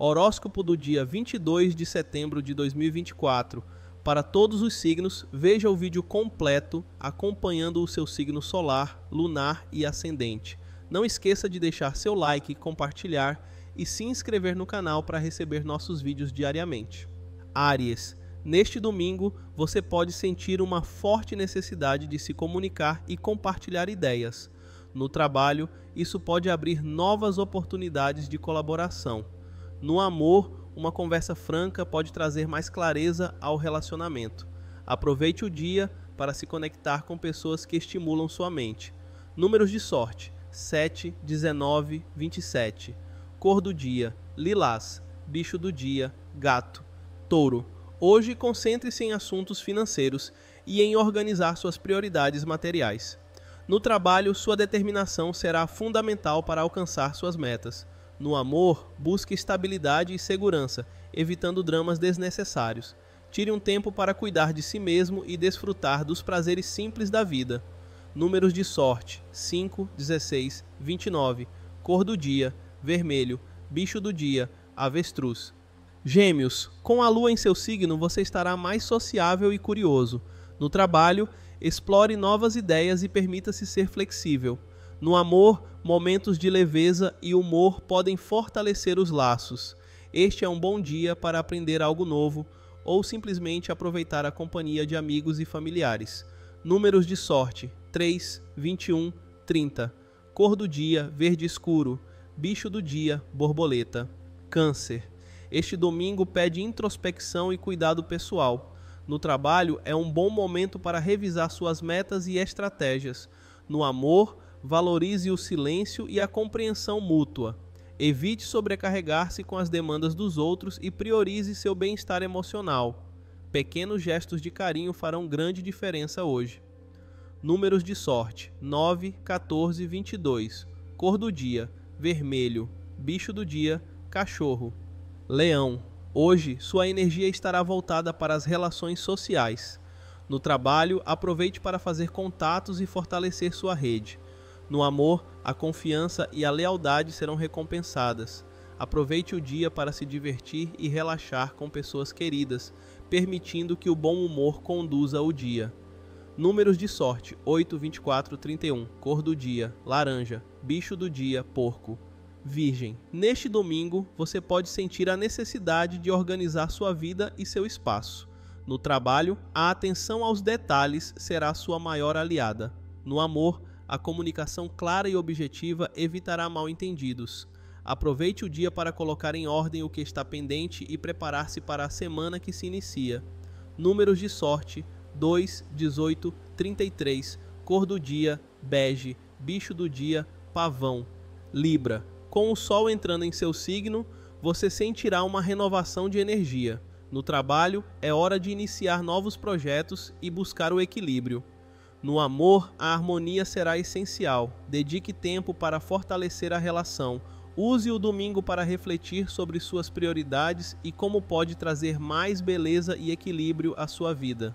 Horóscopo do dia 22 de setembro de 2024. Para todos os signos, veja o vídeo completo acompanhando o seu signo solar, lunar e ascendente. Não esqueça de deixar seu like, compartilhar e se inscrever no canal para receber nossos vídeos diariamente. Áries. Neste domingo, você pode sentir uma forte necessidade de se comunicar e compartilhar ideias. No trabalho, isso pode abrir novas oportunidades de colaboração no amor, uma conversa franca pode trazer mais clareza ao relacionamento. Aproveite o dia para se conectar com pessoas que estimulam sua mente. Números de sorte: 7, 19, 27. Cor do dia: lilás. Bicho do dia: gato. Touro. Hoje concentre-se em assuntos financeiros e em organizar suas prioridades materiais. No trabalho, sua determinação será fundamental para alcançar suas metas. No amor, busque estabilidade e segurança, evitando dramas desnecessários. Tire um tempo para cuidar de si mesmo e desfrutar dos prazeres simples da vida. Números de sorte: 5, 16, 29. Cor do dia: vermelho. Bicho do dia: avestruz. Gêmeos: com a lua em seu signo, você estará mais sociável e curioso. No trabalho, explore novas ideias e permita-se ser flexível. No amor, momentos de leveza e humor podem fortalecer os laços. Este é um bom dia para aprender algo novo ou simplesmente aproveitar a companhia de amigos e familiares. Números de sorte: 3, 21, 30. Cor do dia: verde escuro. Bicho do dia: borboleta. Câncer. Este domingo pede introspecção e cuidado pessoal. No trabalho, é um bom momento para revisar suas metas e estratégias. No amor, valorize o silêncio e a compreensão mútua. Evite sobrecarregar-se com as demandas dos outros e priorize seu bem-estar emocional. Pequenos gestos de carinho farão grande diferença hoje. Números de sorte: 9, 14, 22. Cor do dia: vermelho. Bicho do dia: cachorro. Leão: Hoje, sua energia estará voltada para as relações sociais. No trabalho, aproveite para fazer contatos e fortalecer sua rede. No amor, a confiança e a lealdade serão recompensadas. Aproveite o dia para se divertir e relaxar com pessoas queridas, permitindo que o bom humor conduza o dia. Números de sorte: 8, 24, 31. Cor do dia: laranja. Bicho do dia: porco. Virgem, neste domingo você pode sentir a necessidade de organizar sua vida e seu espaço. No trabalho, a atenção aos detalhes será sua maior aliada. No amor, a comunicação clara e objetiva evitará mal-entendidos. Aproveite o dia para colocar em ordem o que está pendente e preparar-se para a semana que se inicia. Números de sorte: 2, 18, 33. Cor do dia: bege. Bicho do dia: pavão. Libra: Com o sol entrando em seu signo, você sentirá uma renovação de energia. No trabalho, é hora de iniciar novos projetos e buscar o equilíbrio. No amor, a harmonia será essencial. Dedique tempo para fortalecer a relação. Use o domingo para refletir sobre suas prioridades e como pode trazer mais beleza e equilíbrio à sua vida.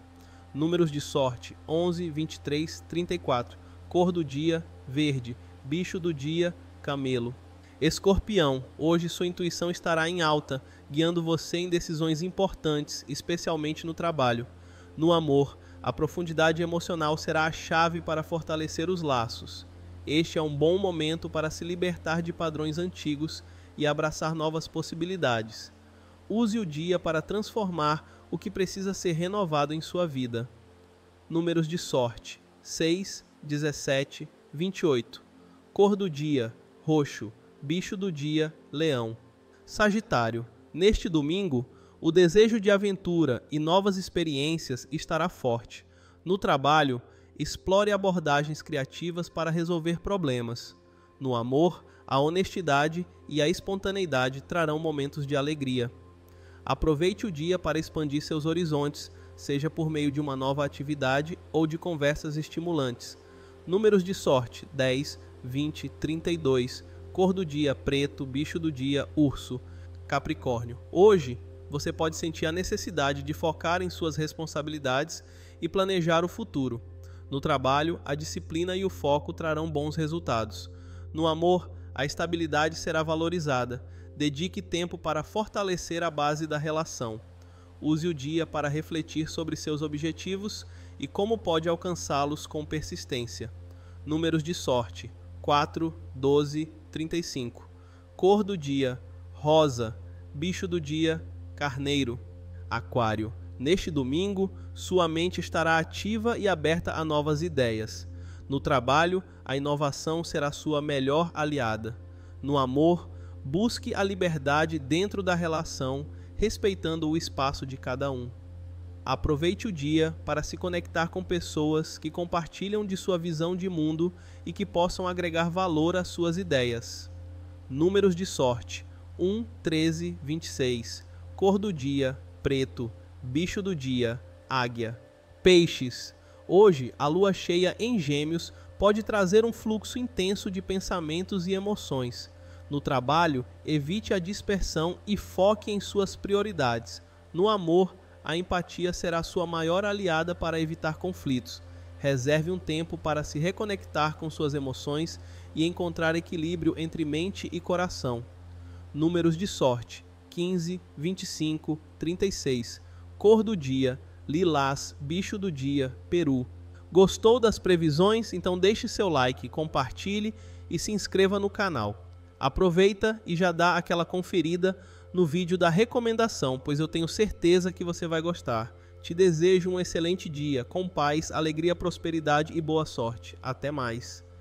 Números de sorte: 11, 23, 34. Cor do dia: verde. Bicho do dia: camelo. Escorpião, hoje sua intuição estará em alta, guiando você em decisões importantes, especialmente no trabalho. No amor, a profundidade emocional será a chave para fortalecer os laços. Este é um bom momento para se libertar de padrões antigos e abraçar novas possibilidades. Use o dia para transformar o que precisa ser renovado em sua vida. Números de sorte: 6, 17, 28. Cor do dia: roxo. Bicho do dia: leão. Sagitário: Neste domingo, o desejo de aventura e novas experiências estará forte. No trabalho, explore abordagens criativas para resolver problemas. No amor, a honestidade e a espontaneidade trarão momentos de alegria. Aproveite o dia para expandir seus horizontes, seja por meio de uma nova atividade ou de conversas estimulantes. Números de sorte: 10, 20, 32. Cor do dia: preto. Bicho do dia: urso. Capricórnio. Hoje, você pode sentir a necessidade de focar em suas responsabilidades e planejar o futuro. No trabalho, a disciplina e o foco trarão bons resultados. No amor, a estabilidade será valorizada. Dedique tempo para fortalecer a base da relação. Use o dia para refletir sobre seus objetivos e como pode alcançá-los com persistência. Números de sorte: 4, 12, 35. Cor do dia: rosa. Bicho do dia: Carneiro, Aquário. Neste domingo, sua mente estará ativa e aberta a novas ideias. No trabalho, a inovação será sua melhor aliada. No amor, busque a liberdade dentro da relação, respeitando o espaço de cada um. Aproveite o dia para se conectar com pessoas que compartilham de sua visão de mundo e que possam agregar valor às suas ideias. Números de sorte: 1, 13, 26 cor do dia, preto, bicho do dia, águia, peixes. Hoje, a lua cheia em Gêmeos pode trazer um fluxo intenso de pensamentos e emoções. No trabalho, evite a dispersão e foque em suas prioridades. No amor, a empatia será sua maior aliada para evitar conflitos. Reserve um tempo para se reconectar com suas emoções e encontrar equilíbrio entre mente e coração. Números de sorte: 15, 25, 36, cor do dia, lilás, bicho do dia, peru. Gostou das previsões? Então deixe seu like, compartilhe e se inscreva no canal. Aproveita e já dá aquela conferida no vídeo da recomendação, pois eu tenho certeza que você vai gostar. Te desejo um excelente dia, com paz, alegria, prosperidade e boa sorte. Até mais.